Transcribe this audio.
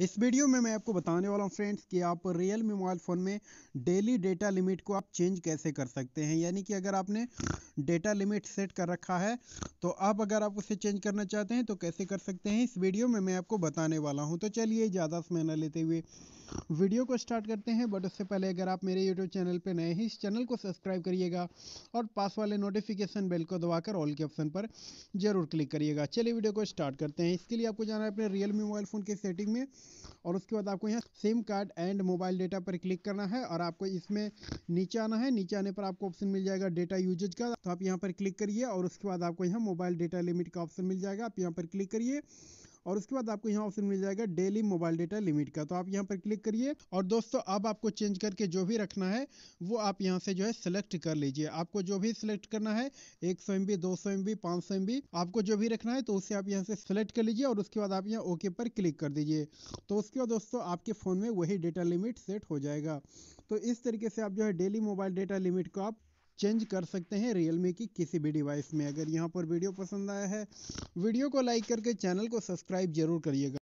इस वीडियो में मैं आपको बताने वाला हूँ फ्रेंड्स कि आप रियल मी मोबाइल फ़ोन में डेली डेटा लिमिट को आप चेंज कैसे कर सकते हैं यानी कि अगर आपने डेटा लिमिट सेट कर रखा है तो आप अगर आप उसे चेंज करना चाहते हैं तो कैसे कर सकते हैं इस वीडियो में मैं आपको बताने वाला हूँ तो चलिए ज़्यादा समय न लेते हुए वीडियो को स्टार्ट करते हैं बट उससे पहले अगर आप मेरे यूट्यूब चैनल पर नए हैं इस चैनल को सब्सक्राइब करिएगा और पास वाले नोटिफिकेशन बेल को दबाकर ऑल के ऑप्शन पर जरूर क्लिक करिएगा चलिए वीडियो को स्टार्ट करते हैं इसके लिए आपको जाना है अपने रियल मी मोबाइल फ़ोन की सेटिंग में और उसके बाद आपको यहाँ SIM card and mobile data पर क्लिक करना है और आपको इसमें नीचे आना है नीचे आने पर आपको ऑप्शन मिल जाएगा डेटा यूजेज का तो आप यहाँ पर क्लिक करिए और उसके बाद आपको यहाँ मोबाइल डेटा लिमिट का ऑप्शन मिल जाएगा आप यहाँ पर क्लिक करिए और उसके बाद आपको यहाँ ऑप्शन मिल जाएगा डेली मोबाइल डेटा लिमिट का तो आप यहाँ पर क्लिक करिए और दोस्तों अब आपको चेंज करके जो भी रखना है वो आप यहाँ से जो है सिलेक्ट कर लीजिए आपको जो भी सिलेक्ट करना है एक सौ एम बी दो सौ एम बी पाँच सौ एम बी आपको जो भी रखना है तो उसे आप यहाँ से सिलेक्ट कर लीजिए और उसके बाद आप यहाँ ओके पर क्लिक कर दीजिए तो उसके बाद दोस्तों आपके फ़ोन में वही डेटा लिमिट सेट हो जाएगा तो इस तरीके से आप जो है डेली मोबाइल डेटा लिमिट को आप चेंज कर सकते हैं रियलमी की किसी भी डिवाइस में अगर यहाँ पर वीडियो पसंद आया है वीडियो को लाइक करके चैनल को सब्सक्राइब जरूर करिएगा